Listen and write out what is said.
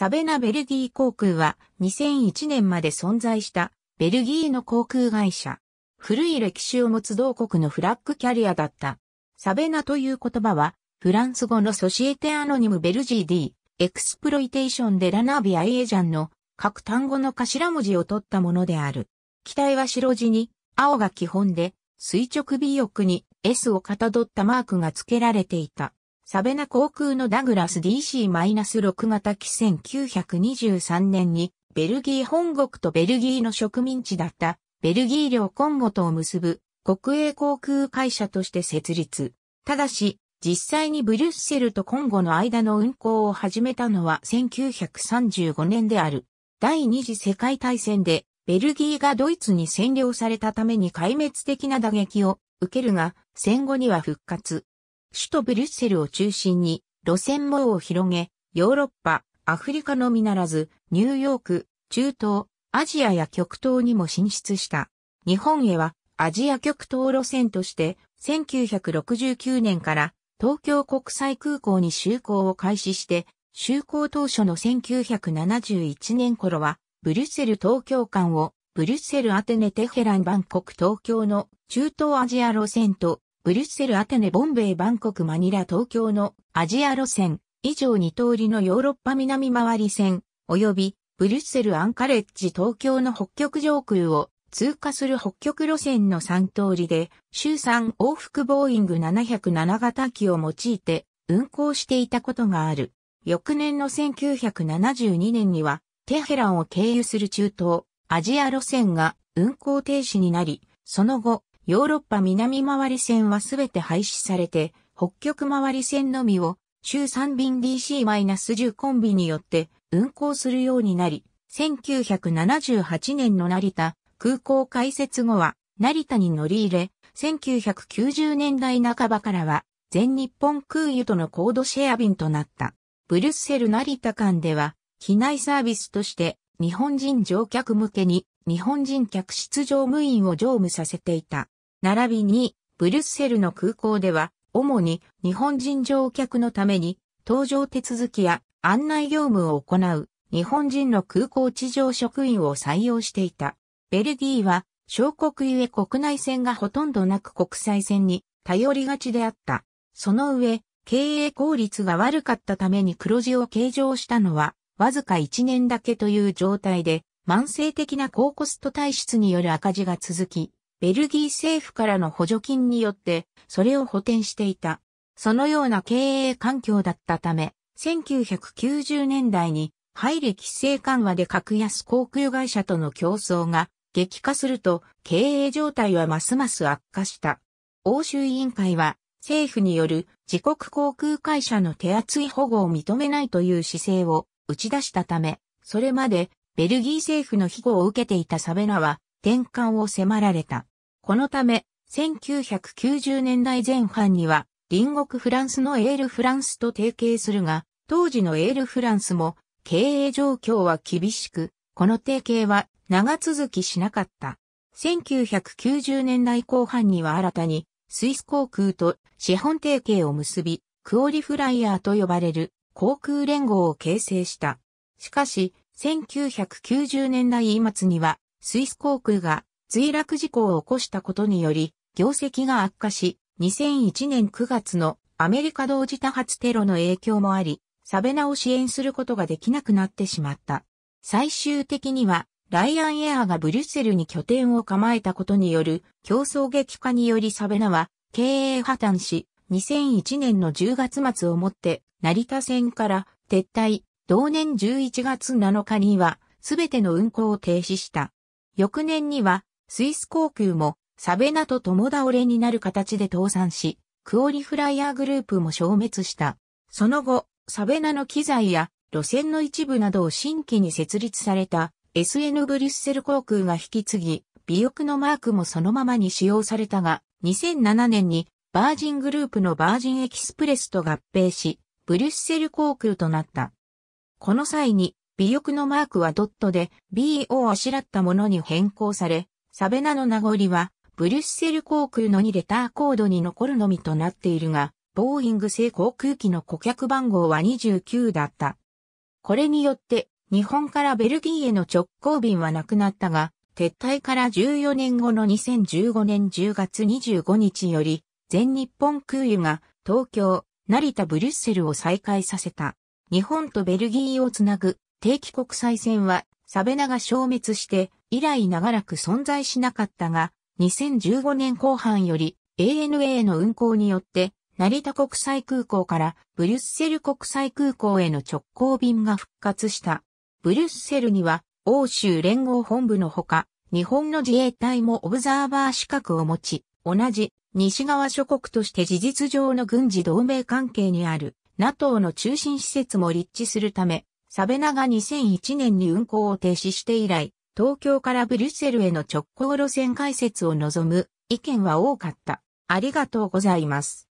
サベナベルギー航空は2001年まで存在したベルギーの航空会社。古い歴史を持つ同国のフラッグキャリアだった。サベナという言葉はフランス語のソシエテアノニムベルジー D、エクスプロイテーションでラナビアイエジャンの各単語の頭文字を取ったものである。機体は白地に青が基本で垂直尾翼に S をかたどったマークが付けられていた。サベナ航空のダグラス DC-6 型機1923年に、ベルギー本国とベルギーの植民地だった、ベルギー領コンゴとを結ぶ、国営航空会社として設立。ただし、実際にブリュッセルとコンゴの間の運航を始めたのは1935年である。第二次世界大戦で、ベルギーがドイツに占領されたために壊滅的な打撃を受けるが、戦後には復活。首都ブリュッセルを中心に路線網を広げ、ヨーロッパ、アフリカのみならず、ニューヨーク、中東、アジアや極東にも進出した。日本へはアジア極東路線として、1969年から東京国際空港に就航を開始して、就航当初の1971年頃は、ブリュッセル東京間を、ブリュッセルアテネテヘランバンコク東京の中東アジア路線とブリュッセル、アテネ、ボンベイ、バンコク、マニラ、東京のアジア路線、以上2通りのヨーロッパ南回り線、及びブリュッセル、アンカレッジ、東京の北極上空を通過する北極路線の3通りで、週3往復ボーイング707型機を用いて運行していたことがある。翌年の1972年には、テヘランを経由する中東、アジア路線が運行停止になり、その後、ヨーロッパ南回り線はすべて廃止されて、北極回り線のみを、週3便 DC-10 コンビによって運行するようになり、1978年の成田空港開設後は、成田に乗り入れ、1990年代半ばからは、全日本空輸とのコードシェア便となった。ブリュッセル成田間では、機内サービスとして日本人乗客向けに日本人客室乗務員を乗務させていた。並びに、ブリュッセルの空港では、主に日本人乗客のために、搭乗手続きや案内業務を行う日本人の空港地上職員を採用していた。ベルギーは、小国ゆえ国内線がほとんどなく国際線に頼りがちであった。その上、経営効率が悪かったために黒字を計上したのはわずか1年だけという状態で、慢性的な高コスト体質による赤字が続き、ベルギー政府からの補助金によって、それを補填していた。そのような経営環境だったため、1990年代に入り規制緩和で格安航空会社との競争が激化すると経営状態はますます悪化した。欧州委員会は政府による自国航空会社の手厚い保護を認めないという姿勢を打ち出したため、それまでベルギー政府の庇護を受けていたサベナは転換を迫られた。このため、1990年代前半には、隣国フランスのエールフランスと提携するが、当時のエールフランスも経営状況は厳しく、この提携は長続きしなかった。1990年代後半には新たにスイス航空と資本提携を結び、クオリフライヤーと呼ばれる航空連合を形成した。しかし、1990年代末には、スイス航空が墜落事故を起こしたことにより、業績が悪化し、2001年9月のアメリカ同時多発テロの影響もあり、サベナを支援することができなくなってしまった。最終的には、ライアンエアがブリュッセルに拠点を構えたことによる競争激化によりサベナは経営破綻し、2001年の10月末をもって成田線から撤退、同年11月7日にはすべての運行を停止した。翌年にはスイス航空もサベナと共倒れになる形で倒産し、クオリフライヤーグループも消滅した。その後、サベナの機材や路線の一部などを新規に設立された SN ブリュッセル航空が引き継ぎ、尾翼のマークもそのままに使用されたが、2007年にバージングループのバージンエキスプレスと合併し、ブリュッセル航空となった。この際に、尾翼のマークはドットで B をあしらったものに変更され、サベナの名残は、ブリュッセル航空の2レターコードに残るのみとなっているが、ボーイング製航空機の顧客番号は29だった。これによって、日本からベルギーへの直行便はなくなったが、撤退から14年後の2015年10月25日より、全日本空輸が東京、成田ブリュッセルを再開させた。日本とベルギーをつなぐ定期国際線はサベナが消滅して以来長らく存在しなかったが2015年後半より ANA の運行によって成田国際空港からブリュッセル国際空港への直行便が復活した。ブリュッセルには欧州連合本部のほか日本の自衛隊もオブザーバー資格を持ち、同じ西側諸国として事実上の軍事同盟関係にある NATO の中心施設も立地するため、サベナが2001年に運行を停止して以来、東京からブリュッセルへの直行路線開設を望む意見は多かった。ありがとうございます。